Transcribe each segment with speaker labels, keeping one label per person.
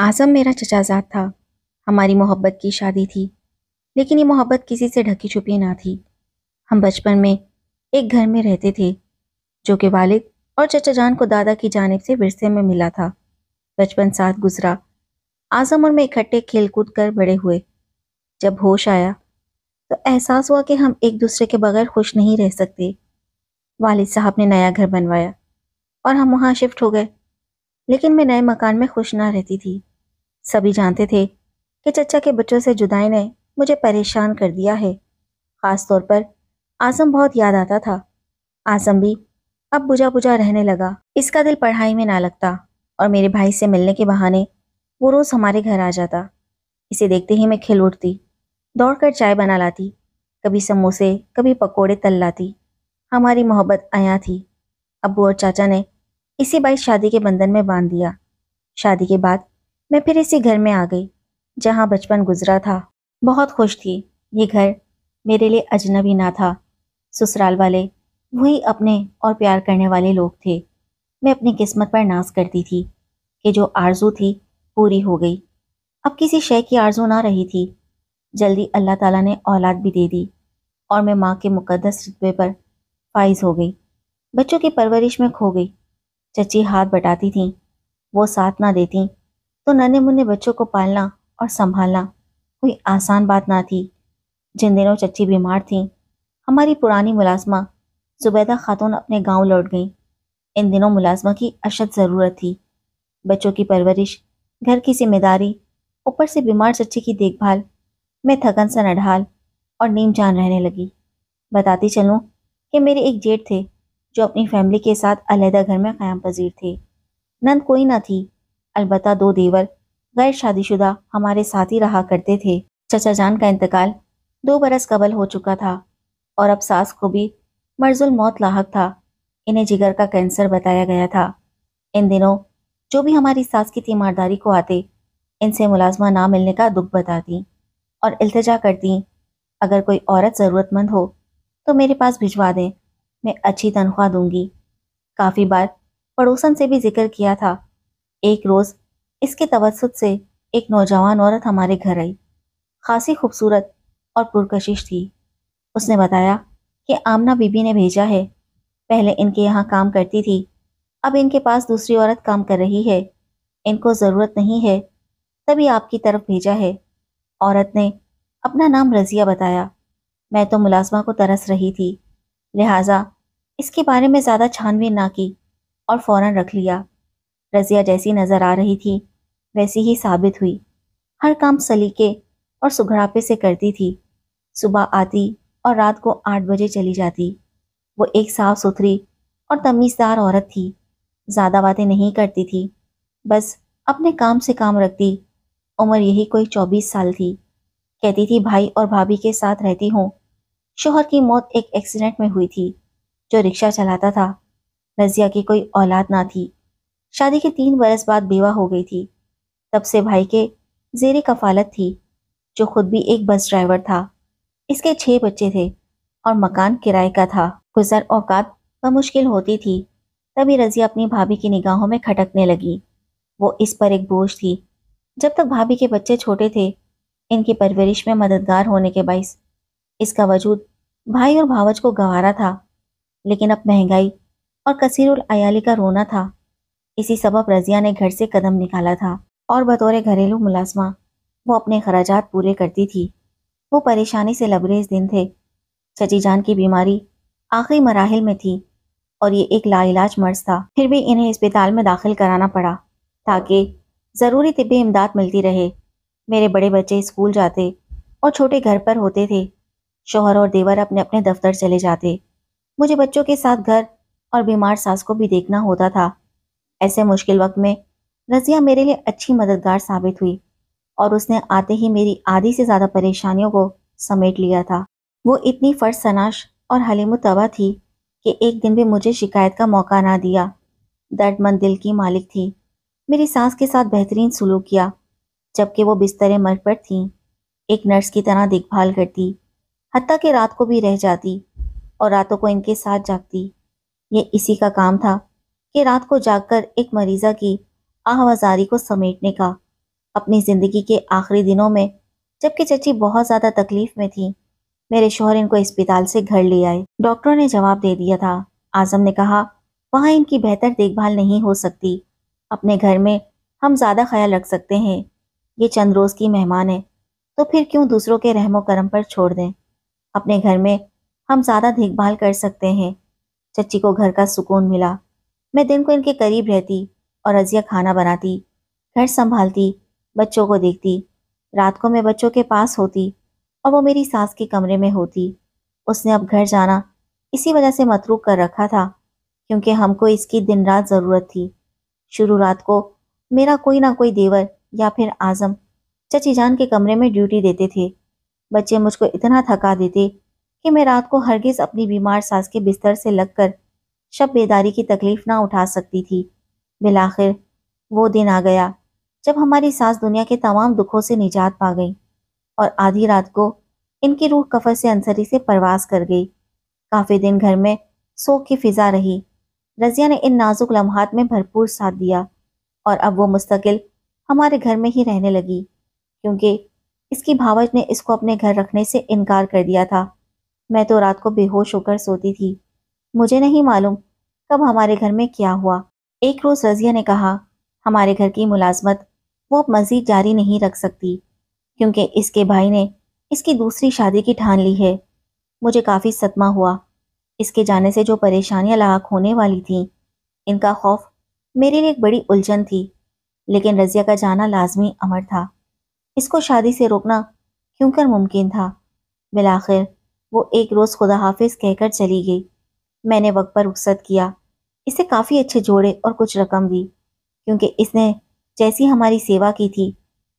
Speaker 1: आज़म मेरा चचाजाद था हमारी मोहब्बत की शादी थी लेकिन ये मोहब्बत किसी से ढकी छुपी ना थी हम बचपन में एक घर में रहते थे जो कि वालिद और चचा जान को दादा की जानब से विरसे में मिला था बचपन साथ गुजरा आज़म और मैं इकट्ठे खेल कूद कर बड़े हुए जब होश आया तो एहसास हुआ कि हम एक दूसरे के बगैर खुश नहीं रह सकते वालिद साहब ने नया घर बनवाया और हम वहाँ शिफ्ट हो गए लेकिन मैं नए मकान में खुश ना रहती थी सभी जानते थे कि चचा के बच्चों से जुदाई ने मुझे परेशान कर दिया है ख़ास तौर पर आसम बहुत याद आता था आसम भी अब बुझा बुझा रहने लगा इसका दिल पढ़ाई में ना लगता और मेरे भाई से मिलने के बहाने वो रोज़ हमारे घर आ जाता इसे देखते ही मैं खिल उठती दौड़कर चाय बना लाती कभी समोसे कभी पकोड़े तल लाती हमारी मोहब्बत आया थी अबू और चाचा ने इसी बाई शादी के बंधन में बांध दिया शादी के बाद मैं फिर इसी घर में आ गई जहाँ बचपन गुजरा था बहुत खुश थी ये घर मेरे लिए अजनबी ना था ससुराल वाले वही अपने और प्यार करने वाले लोग थे मैं अपनी किस्मत पर नाज करती थी कि जो आरजू थी पूरी हो गई अब किसी शय की आरजू ना रही थी जल्दी अल्लाह ताला ने औलाद भी दे दी और मैं माँ के मुकदस रतबे पर फाइज हो गई बच्चों की परवरिश में खो गई चची हाथ बटाती थी वो साथ ना देती तो नन्हे मुन्ने बच्चों को पालना और संभालना कोई आसान बात ना थी जिन दिनों चची बीमार थी हमारी पुरानी मुलाजमा जुबैदा खातून अपने गांव लौट गईं इन दिनों मुलाजमा की अशद ज़रूरत थी बच्चों की परवरिश घर की जिम्मेदारी ऊपर से बीमार चच्ची की देखभाल मैं थकन सा नढ़ाल और नीम जान रहने लगी बताती चलूँ कि मेरे एक जेठ थे जो अपनी फैमिली के साथ अलहदा घर में क़्याम पजीर थे नंद कोई ना थी अलबत्ता दो देवर गैर शादीशुदा हमारे साथ ही रहा करते थे चचा जान का इंतकाल दो बरस कबल हो चुका था और अब सास को भी मर्जुल मौत लाक था इन्हें जिगर का कैंसर बताया गया था इन दिनों जो भी हमारी सास की तीमारदारी को आते इनसे मुलाजमा ना मिलने का दुख बताती और अल्तजा करती अगर कोई औरत ज़रूरतमंद हो तो मेरे पास भिजवा दें मैं अच्छी तनख्वाह दूंगी काफ़ी बार पड़ोसन से भी जिक्र किया था एक रोज़ इसके तवसत से एक नौजवान औरत हमारे घर आई खासी खूबसूरत और पुरकशिश थी उसने बताया कि आमना बीबी ने भेजा है पहले इनके यहाँ काम करती थी अब इनके पास दूसरी औरत काम कर रही है इनको ज़रूरत नहीं है तभी आपकी तरफ भेजा है औरत ने अपना नाम रज़िया बताया मैं तो मुलाजमा को तरस रही थी लिहाजा इसके बारे में ज़्यादा छानबीन ना की और फ़ौरन रख लिया रजिया जैसी नजर आ रही थी वैसी ही साबित हुई हर काम सलीके और सुघड़ापे से करती थी सुबह आती और रात को आठ बजे चली जाती वो एक साफ सुथरी और तमीज़दार औरत थी ज़्यादा बातें नहीं करती थी बस अपने काम से काम रखती उम्र यही कोई चौबीस साल थी कहती थी भाई और भाभी के साथ रहती हूँ शोहर की मौत एक एक्सीडेंट में हुई थी जो रिक्शा चलाता था रजिया की कोई औलाद ना थी शादी के तीन बरस बाद बेवा हो गई थी तब से भाई के जेर कफालत थी जो खुद भी एक बस ड्राइवर था इसके छः बच्चे थे और मकान किराए का था गुजर औकात मुश्किल होती थी तभी रजिया अपनी भाभी की निगाहों में खटकने लगी वो इस पर एक बोझ थी जब तक भाभी के बच्चे छोटे थे इनकी परवरिश में मददगार होने के बाइस इसका वजूद भाई और भावच को गंवारा था लेकिन अब महंगाई और कसीरुल अयाली का रोना था इसी सबब रजिया ने घर से कदम निकाला था और बतौर घरेलू मुलाजमा वो अपने खराजात पूरे करती थी वो परेशानी से लबरेज दिन थे चची जान की बीमारी आखिरी मराहल में थी और ये एक लाइलाज मर्ज था फिर भी इन्हें अस्पताल में दाखिल कराना पड़ा ताकि ज़रूरी तिबी इमदाद मिलती रहे मेरे बड़े बच्चे स्कूल जाते और छोटे घर पर होते थे शोहर और देवर अपने अपने दफ्तर चले जाते मुझे बच्चों के साथ घर और बीमार सास को भी देखना होता था ऐसे मुश्किल वक्त में रज़िया मेरे लिए अच्छी मददगार साबित हुई और उसने आते ही मेरी आधी से ज़्यादा परेशानियों को समेट लिया था वो इतनी फर्सनाश और तबा थी कि एक दिन भी मुझे शिकायत का मौका ना दिया दर्दमंद दिल की मालिक थी मेरी सांस के साथ बेहतरीन सलूक किया जबकि वो बिस्तर मर पर थी एक नर्स की तरह देखभाल करती हती कि रात को भी रह जाती और रातों को इनके साथ जागती ये इसी का काम था कि रात को जाकर एक मरीजा की आहवाजारी को समेटने का अपनी ज़िंदगी के आखिरी दिनों में जबकि चची बहुत ज़्यादा तकलीफ में थी मेरे शोहर इनको अस्पताल से घर ले आए डॉक्टरों ने जवाब दे दिया था आजम ने कहा वहाँ इनकी बेहतर देखभाल नहीं हो सकती अपने घर में हम ज़्यादा ख्याल रख सकते हैं ये चंद रोज़ की मेहमान है तो फिर क्यों दूसरों के रहमो करम पर छोड़ दें अपने घर में हम ज़्यादा देखभाल कर सकते हैं चच्ची को घर का सुकून मिला मैं दिन को इनके करीब रहती और अजिया खाना बनाती घर संभालती बच्चों को देखती रात को मैं बच्चों के पास होती और वो मेरी सास के कमरे में होती उसने अब घर जाना इसी वजह से मतरूक कर रखा था क्योंकि हमको इसकी दिन रात ज़रूरत थी शुरू रात को मेरा कोई ना कोई देवर या फिर आज़म चची जान के कमरे में ड्यूटी देते थे बच्चे मुझको इतना थका देते कि मैं रात को हरगिज़ अपनी बीमार सास के बिस्तर से लगकर शब बेदारी की तकलीफ ना उठा सकती थी बिलाखिर वो दिन आ गया जब हमारी सास दुनिया के तमाम दुखों से निजात पा गई और आधी रात को इनकी रूह कफर से अंसरी से परवास कर गई काफ़ी दिन घर में सोख की फिजा रही रजिया ने इन नाजुक लम्हात में भरपूर साथ दिया और अब वो मुस्तकिल हमारे घर में ही रहने लगी क्योंकि इसकी भावज ने इसको अपने घर रखने से इनकार कर दिया था मैं तो रात को बेहोश होकर सोती थी मुझे नहीं मालूम कब हमारे घर में क्या हुआ एक रोज़ रजिया ने कहा हमारे घर की मुलाजमत वो अब मज़ीद जारी नहीं रख सकती क्योंकि इसके भाई ने इसकी दूसरी शादी की ठान ली है मुझे काफ़ी सदमा हुआ इसके जाने से जो परेशानियां लाक होने वाली थीं इनका खौफ मेरे लिए एक बड़ी उलझन थी लेकिन रजिया का जाना लाजमी अमर था इसको शादी से रोकना क्यों कर मुमकिन था बिलाखिर वो एक रोज़ खुदा हाफिज कहकर चली गई मैंने वक्त पर रुखसत किया इसे काफ़ी अच्छे जोड़े और कुछ रकम दी क्योंकि इसने जैसी हमारी सेवा की थी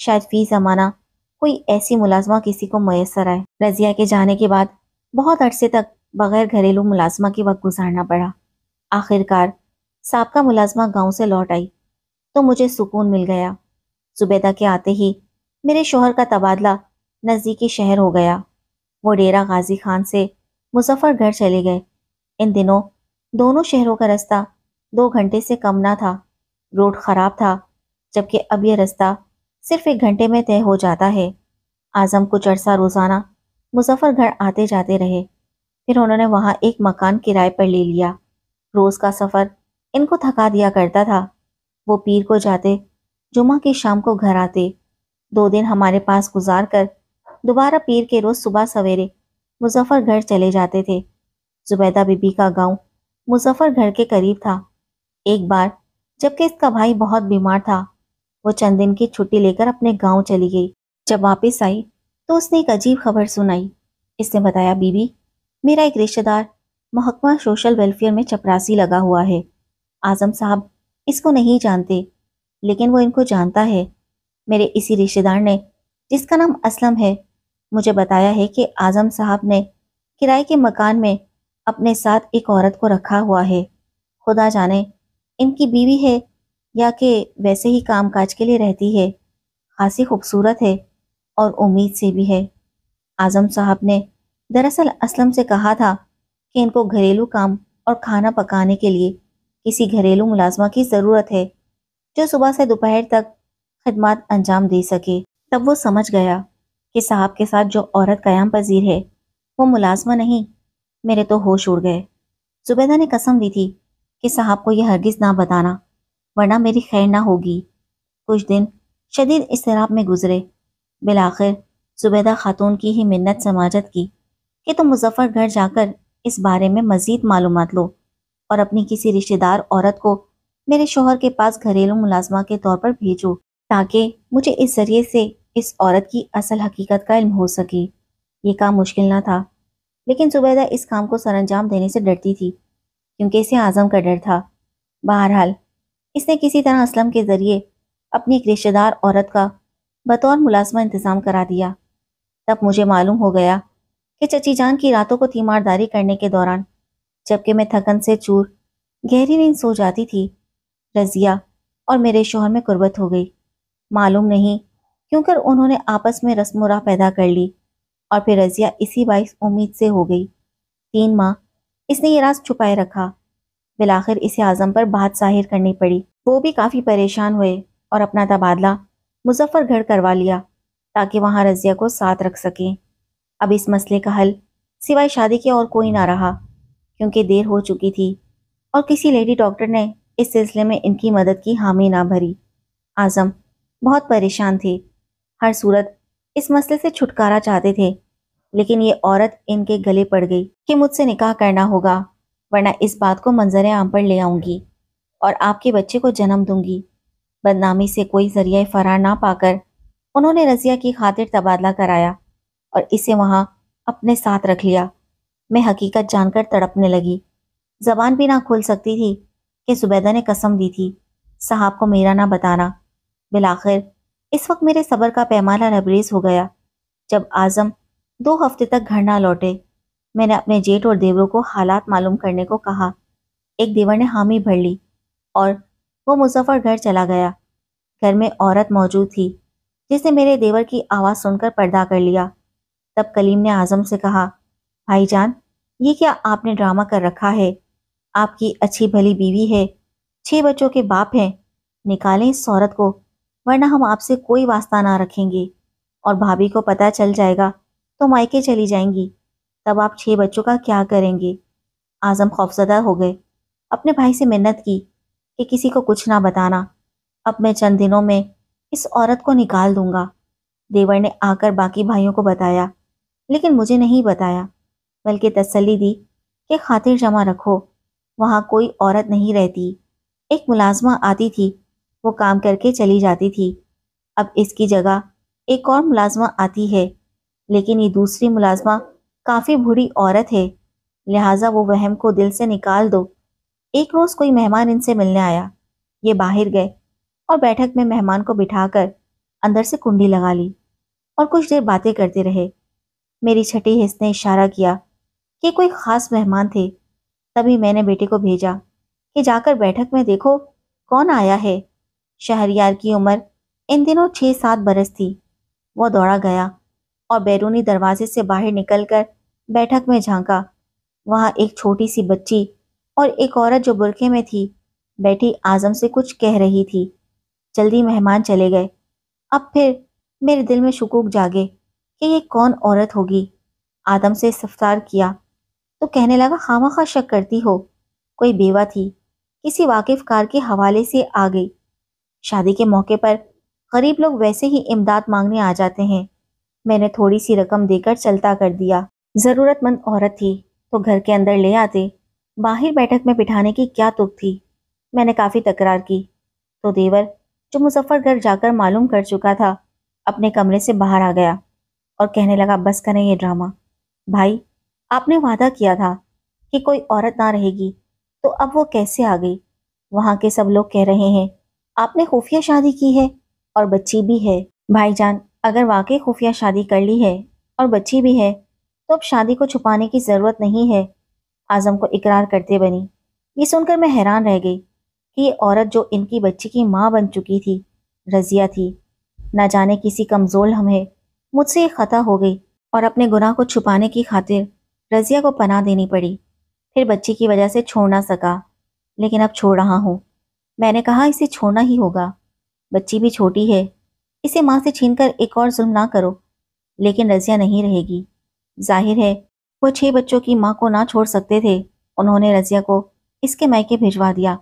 Speaker 1: शायद फी ज़माना कोई ऐसी मुलाजमा किसी को मैसर आए रजिया के जाने के बाद बहुत अरसे तक बगैर घरेलू मुलाजमा के वक्त गुजारना पड़ा आखिरकार सबका मुलाजमा गांव से लौट आई तो मुझे सुकून मिल गया जुबैदा के आते ही मेरे शोहर का तबादला नज़दीकी शहर हो गया वो डेरा गाजी खान से मुजफ्फरगढ़ चले गए इन दिनों दोनों शहरों का रास्ता दो घंटे से कम ना था रोड खराब था जबकि अब यह रास्ता सिर्फ एक घंटे में तय हो जाता है आजम कुछ अरसा रोज़ाना मुजफ्फरगढ़ आते जाते रहे फिर उन्होंने वहाँ एक मकान किराए पर ले लिया रोज़ का सफ़र इनको थका दिया करता था वो पीर को जाते जुमा की शाम को घर आते दो दिन हमारे पास गुजार कर दोबारा पीर के रोज़ सुबह सवेरे मुजफ्फरगढ़ चले जाते थे जुबैदा बीबी का गांव घर के करीब था एक बार जबकि इसका भाई बहुत बीमार था वो चंद दिन की छुट्टी लेकर अपने गांव चली गई जब वापस आई तो उसने एक अजीब खबर सुनाई इसने बताया बीबी मेरा एक रिश्तेदार महकमा सोशल वेलफेयर में चपरासी लगा हुआ है आजम साहब इसको नहीं जानते लेकिन वो इनको जानता है मेरे इसी रिश्तेदार ने जिसका नाम असलम है मुझे बताया है कि आजम साहब ने किराए के मकान में अपने साथ एक औरत को रखा हुआ है खुदा जाने इनकी बीवी है या कि वैसे ही कामकाज के लिए रहती है खासी खूबसूरत है और उम्मीद से भी है आज़म साहब ने दरअसल असलम से कहा था कि इनको घरेलू काम और खाना पकाने के लिए किसी घरेलू मुलाजमा की ज़रूरत है जो सुबह से दोपहर तक खदमात अंजाम दे सके तब वो समझ गया कि साहब के साथ जो औरत कयाम पजीर है वो मुलाजमा नहीं मेरे तो होश उड़ गए जुबैदा ने कसम ली थी कि साहब को यह हरगिज़ ना बताना वरना मेरी खैर ना होगी कुछ दिन शदीद इसराब में गुजरे आखिर जुबैदा खातून की ही मिन्नत समाजत की कि तुम तो मुजफ्फरगढ़ जाकर इस बारे में मज़ीद मालूम लो और अपनी किसी रिश्तेदार औरत को मेरे शोहर के पास घरेलू मुलाजमा के तौर पर भेजो ताकि मुझे इस ज़रिए से इस औरत की असल हकीकत का इल्म हो सके ये काम मुश्किल ना था लेकिन जुबैदा इस काम को सरंजाम देने से डरती थी क्योंकि इसे आज़म का डर था बहरहाल इसने किसी तरह असलम के ज़रिए अपनी एक रिश्तेदार औरत का बतौर मुलाजमा इंतज़ाम करा दिया तब मुझे मालूम हो गया कि चची जान की रातों को तीमारदारी करने के दौरान जबकि मैं थकन से चूर गहरी नींद सो जाती थी रजिया और मेरे शोहर में कुर्बत हो गई मालूम नहीं क्योंकि उन्होंने आपस में रस्म राह पैदा कर ली और फिर रजिया इसी बाइस उम्मीद से हो गई तीन माह इसने ये राज छुपाए रखा बिलाखिर इसे आज़म पर बात जाहिर करनी पड़ी वो भी काफ़ी परेशान हुए और अपना तबादला मुजफ्फरगढ़ करवा लिया ताकि वहाँ रजिया को साथ रख सकें अब इस मसले का हल सिवाय शादी के और कोई ना रहा क्योंकि देर हो चुकी थी और किसी लेडी डॉक्टर ने इस सिलसिले में इनकी मदद की हामी ना भरी आज़म बहुत परेशान थे हर सूरत इस मसले से छुटकारा चाहते थे लेकिन ये औरत इनके गले पड़ गई कि मुझसे निकाह करना होगा वरना इस बात को मंजर आम पर ले आऊंगी और आपके बच्चे को जन्म दूंगी बदनामी से कोई जरिया फरार ना पाकर उन्होंने रजिया की खातिर तबादला कराया और इसे वहां अपने साथ रख लिया मैं हकीकत जानकर तड़पने लगी जबान भी ना खोल सकती थी कि जुबैदा ने कसम दी थी साहब को मेरा ना बताना बिलाखिर इस वक्त मेरे सबर का पैमाना लबरेज हो गया जब आज़म दो हफ्ते तक घर ना लौटे मैंने अपने जेठ और देवरों को हालात मालूम करने को कहा एक देवर ने हामी भर ली और वो मुजफ्फर घर चला गया घर में औरत मौजूद थी जिसने मेरे देवर की आवाज़ सुनकर पर्दा कर लिया तब कलीम ने आज़म से कहा भाईजान ये क्या आपने ड्रामा कर रखा है आपकी अच्छी भली बीवी है छह बच्चों के बाप हैं निकालें इस औरत को वरना हम आपसे कोई वास्ता ना रखेंगे और भाभी को पता चल जाएगा तो मायके चली जाएंगी तब आप छह बच्चों का क्या करेंगे आज़म खौफजदा हो गए अपने भाई से मिन्नत की कि किसी को कुछ ना बताना अब मैं चंद दिनों में इस औरत को निकाल दूंगा देवर ने आकर बाकी भाइयों को बताया लेकिन मुझे नहीं बताया बल्कि तसली दी कि खातिर जमा रखो वहाँ कोई औरत नहीं रहती एक मुलाजमा आती थी वो काम करके चली जाती थी अब इसकी जगह एक और मुलाजमा आती है लेकिन ये दूसरी मुलाजमा काफ़ी बूढ़ी औरत है लिहाजा वो वहम को दिल से निकाल दो एक रोज़ कोई मेहमान इनसे मिलने आया ये बाहर गए और बैठक में मेहमान को बिठाकर अंदर से कुंडी लगा ली और कुछ देर बातें करते रहे मेरी छठी हिस्स ने इशारा किया कि कोई ख़ास मेहमान थे तभी मैंने बेटे को भेजा कि जाकर बैठक में देखो कौन आया है शहरियार की उम्र इन दिनों छः सात बरस थी वह दौड़ा गया और बैरूनी दरवाजे से बाहर निकलकर बैठक में झांका वहाँ एक छोटी सी बच्ची और एक औरत जो बुरके में थी बैठी आजम से कुछ कह रही थी जल्दी मेहमान चले गए अब फिर मेरे दिल में शकूक जागे कि ये कौन औरत होगी आदम से सफ्तार किया तो कहने लगा खामा खा शक करती हो कोई बेवा थी किसी वाकिफ कार के हवाले से आ गई शादी के मौके पर गरीब लोग वैसे ही इमदाद मांगने आ जाते हैं मैंने थोड़ी सी रकम देकर चलता कर दिया जरूरतमंद औरत थी तो घर के अंदर ले आते बाहर बैठक में बिठाने की क्या तुक थी मैंने काफ़ी तकरार की तो देवर जो घर जाकर मालूम कर चुका था अपने कमरे से बाहर आ गया और कहने लगा बस करें ये ड्रामा भाई आपने वादा किया था कि कोई औरत ना रहेगी तो अब वो कैसे आ गई वहाँ के सब लोग कह रहे हैं आपने खुफिया शादी की है और बच्ची भी है भाईजान अगर वाकई खुफिया शादी कर ली है और बच्ची भी है तो अब शादी को छुपाने की ज़रूरत नहीं है आज़म को इकरार करते बनी ये सुनकर मैं हैरान रह गई कि ये औरत जो इनकी बच्ची की माँ बन चुकी थी रजिया थी ना जाने किसी कमज़ोर हमें मुझसे ये ख़ता हो गई और अपने गुनाह को छुपाने की खातिर रजिया को पनाह देनी पड़ी फिर बच्ची की वजह से छोड़ ना सका लेकिन अब छोड़ रहा हूँ मैंने कहा इसे छोड़ना ही होगा बच्ची भी छोटी है इसे माँ से छीनकर एक और जुल्म ना करो लेकिन रजिया नहीं रहेगी जाहिर है वो छह बच्चों की माँ को ना छोड़ सकते थे उन्होंने रजिया को इसके मायके भिजवा दिया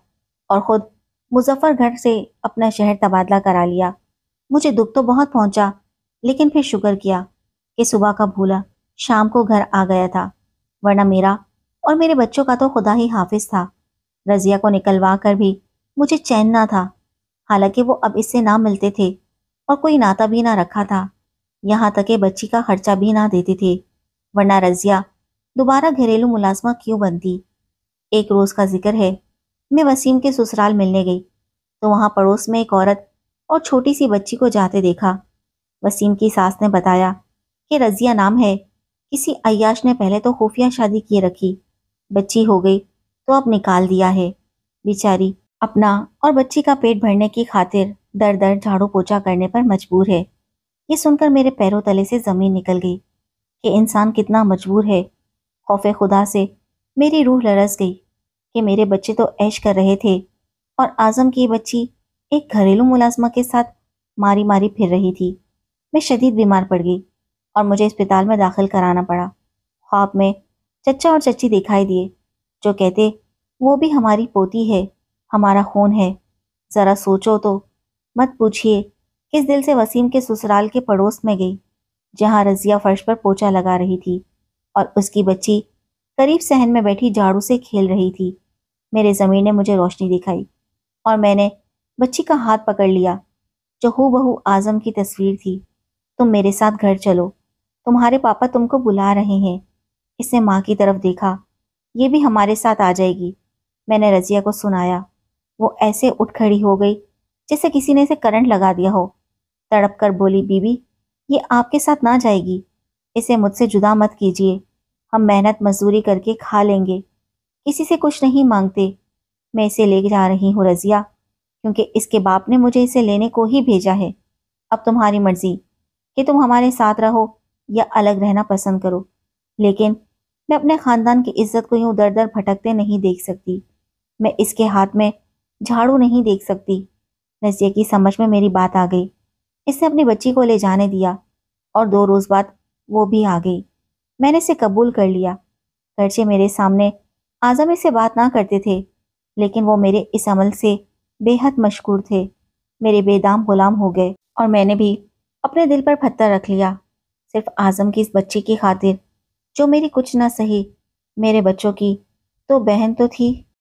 Speaker 1: और खुद मुजफ्फरगढ़ से अपना शहर तबादला करा लिया मुझे दुख तो बहुत पहुंचा लेकिन फिर शुक्र किया कि सुबह का भूला शाम को घर आ गया था वरना मेरा और मेरे बच्चों का तो खुदा ही हाफिज था रजिया को निकलवा कर भी मुझे चैन ना था हालांकि वो अब इससे ना मिलते थे और कोई नाता भी ना रखा था यहाँ तक बच्ची का खर्चा भी ना देते थे वरना रजिया दोबारा घरेलू मुलाजमा क्यों बनती एक रोज़ का जिक्र है मैं वसीम के ससुराल मिलने गई तो वहां पड़ोस में एक औरत और छोटी सी बच्ची को जाते देखा वसीम की सास ने बताया कि रजिया नाम है किसी अयाश ने पहले तो खुफिया शादी किए रखी बच्ची हो गई तो अब निकाल दिया है बेचारी अपना और बच्ची का पेट भरने की खातिर दर दर झाड़ू पोछा करने पर मजबूर है ये सुनकर मेरे पैरों तले से ज़मीन निकल गई कि इंसान कितना मजबूर है खौफ खुदा से मेरी रूह लरस गई कि मेरे बच्चे तो ऐश कर रहे थे और आज़म की बच्ची एक घरेलू मुलाजमा के साथ मारी मारी फिर रही थी मैं शदीद बीमार पड़ गई और मुझे अस्पताल में दाखिल कराना पड़ा ख्वाब में चचा और चची दिखाई दिए जो कहते वो भी हमारी पोती है हमारा खून है ज़रा सोचो तो मत पूछिए किस दिल से वसीम के ससुराल के पड़ोस में गई जहां रजिया फर्श पर पोछा लगा रही थी और उसकी बच्ची करीब सहन में बैठी झाड़ू से खेल रही थी मेरे जमीन ने मुझे रोशनी दिखाई और मैंने बच्ची का हाथ पकड़ लिया जो हु बहू आज़म की तस्वीर थी तुम मेरे साथ घर चलो तुम्हारे पापा तुमको बुला रहे हैं इसने माँ की तरफ देखा ये भी हमारे साथ आ जाएगी मैंने रजिया को सुनाया वो ऐसे उठ खड़ी हो गई जैसे किसी ने इसे करंट लगा दिया हो तड़प कर बोली बीबी ये आपके साथ ना जाएगी इसे मुझसे जुदा मत कीजिए हम मेहनत मजदूरी करके खा लेंगे किसी से कुछ नहीं मांगते मैं इसे ले जा रही हूँ रजिया क्योंकि इसके बाप ने मुझे इसे लेने को ही भेजा है अब तुम्हारी मर्जी कि तुम हमारे साथ रहो या अलग रहना पसंद करो लेकिन मैं अपने ख़ानदान की इज्जत को यूँ दर दर भटकते नहीं देख सकती मैं इसके हाथ में झाड़ू नहीं देख सकती नज़िया की समझ में मेरी बात आ गई इसने अपनी बच्ची को ले जाने दिया और दो रोज़ बाद वो भी आ गई मैंने इसे कबूल कर लिया गर्चे मेरे सामने आज़म इसे बात ना करते थे लेकिन वो मेरे इस अमल से बेहद मशहूर थे मेरे बेदाम गुलाम हो गए और मैंने भी अपने दिल पर पत्थर रख लिया सिर्फ आज़म की इस बच्ची की खातिर जो मेरी कुछ ना सही मेरे बच्चों की तो बहन तो थी